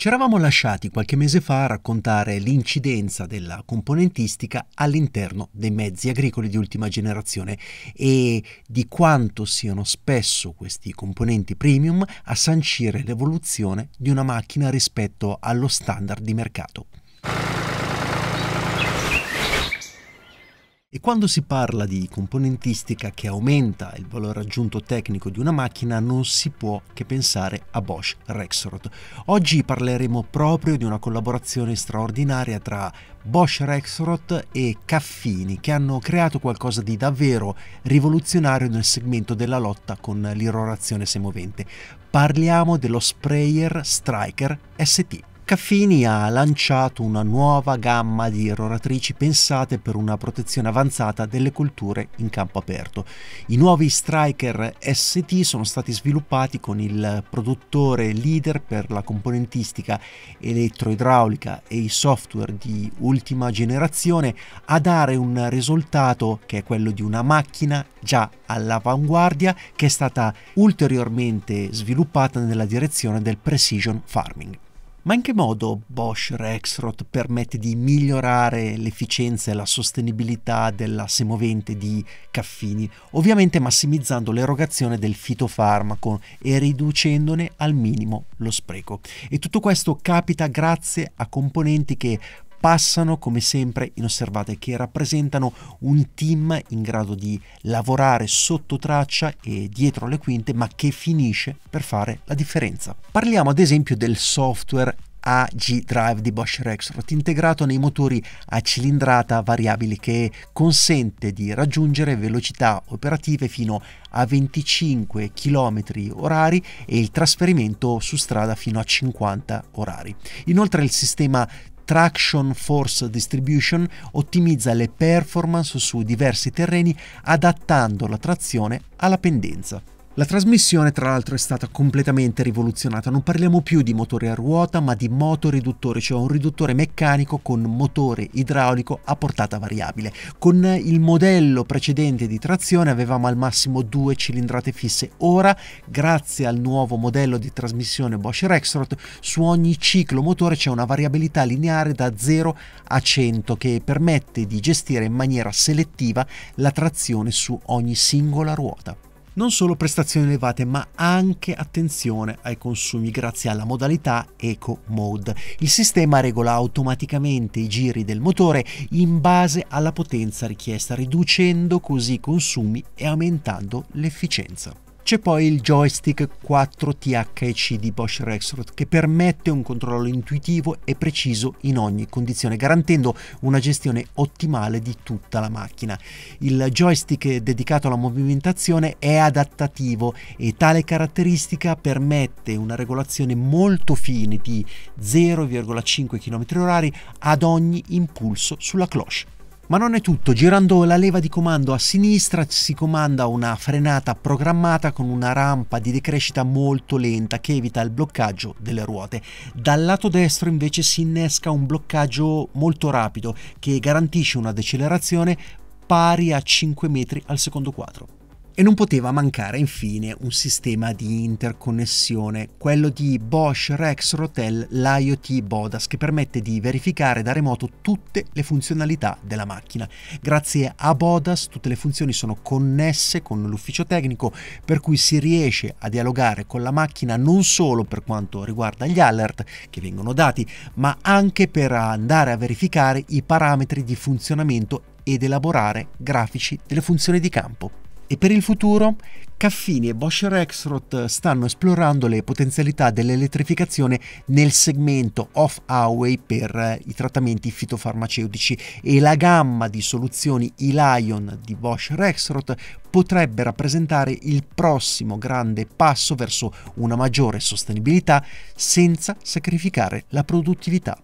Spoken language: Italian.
Ci eravamo lasciati qualche mese fa a raccontare l'incidenza della componentistica all'interno dei mezzi agricoli di ultima generazione e di quanto siano spesso questi componenti premium a sancire l'evoluzione di una macchina rispetto allo standard di mercato. E quando si parla di componentistica che aumenta il valore aggiunto tecnico di una macchina non si può che pensare a Bosch Rexroth. Oggi parleremo proprio di una collaborazione straordinaria tra Bosch Rexroth e Caffini che hanno creato qualcosa di davvero rivoluzionario nel segmento della lotta con l'irrorazione semovente. Parliamo dello sprayer Striker ST. Caffini ha lanciato una nuova gamma di eroratrici pensate per una protezione avanzata delle colture in campo aperto. I nuovi Striker ST sono stati sviluppati con il produttore leader per la componentistica elettroidraulica e i software di ultima generazione a dare un risultato che è quello di una macchina già all'avanguardia che è stata ulteriormente sviluppata nella direzione del precision farming. Ma in che modo Bosch Rexroth permette di migliorare l'efficienza e la sostenibilità della semovente di Caffini, ovviamente massimizzando l'erogazione del fitofarmaco e riducendone al minimo lo spreco. E tutto questo capita grazie a componenti che passano come sempre inosservate, che rappresentano un team in grado di lavorare sotto traccia e dietro le quinte, ma che finisce per fare la differenza. Parliamo ad esempio del software AG Drive di Bosch Rexroth integrato nei motori a cilindrata variabili che consente di raggiungere velocità operative fino a 25 km orari e il trasferimento su strada fino a 50 orari. Inoltre il sistema Traction Force Distribution ottimizza le performance su diversi terreni adattando la trazione alla pendenza. La trasmissione tra l'altro è stata completamente rivoluzionata, non parliamo più di motore a ruota ma di motoriduttore, cioè un riduttore meccanico con motore idraulico a portata variabile. Con il modello precedente di trazione avevamo al massimo due cilindrate fisse, ora grazie al nuovo modello di trasmissione Bosch Rexroth su ogni ciclo motore c'è una variabilità lineare da 0 a 100 che permette di gestire in maniera selettiva la trazione su ogni singola ruota non solo prestazioni elevate ma anche attenzione ai consumi grazie alla modalità Eco Mode. Il sistema regola automaticamente i giri del motore in base alla potenza richiesta riducendo così i consumi e aumentando l'efficienza. C'è poi il joystick 4THC di Bosch Rexroth che permette un controllo intuitivo e preciso in ogni condizione, garantendo una gestione ottimale di tutta la macchina. Il joystick dedicato alla movimentazione è adattativo e tale caratteristica permette una regolazione molto fine di 0,5 km h ad ogni impulso sulla cloche. Ma non è tutto, girando la leva di comando a sinistra si comanda una frenata programmata con una rampa di decrescita molto lenta che evita il bloccaggio delle ruote. Dal lato destro invece si innesca un bloccaggio molto rapido che garantisce una decelerazione pari a 5 metri al secondo quadro. E non poteva mancare infine un sistema di interconnessione, quello di Bosch Rex Rotel l'IoT Bodas che permette di verificare da remoto tutte le funzionalità della macchina. Grazie a Bodas tutte le funzioni sono connesse con l'ufficio tecnico per cui si riesce a dialogare con la macchina non solo per quanto riguarda gli alert che vengono dati, ma anche per andare a verificare i parametri di funzionamento ed elaborare grafici delle funzioni di campo. E per il futuro Caffini e Bosch Rexroth stanno esplorando le potenzialità dell'elettrificazione nel segmento off-highway per eh, i trattamenti fitofarmaceutici e la gamma di soluzioni e-Lion di Bosch Rexroth potrebbe rappresentare il prossimo grande passo verso una maggiore sostenibilità senza sacrificare la produttività.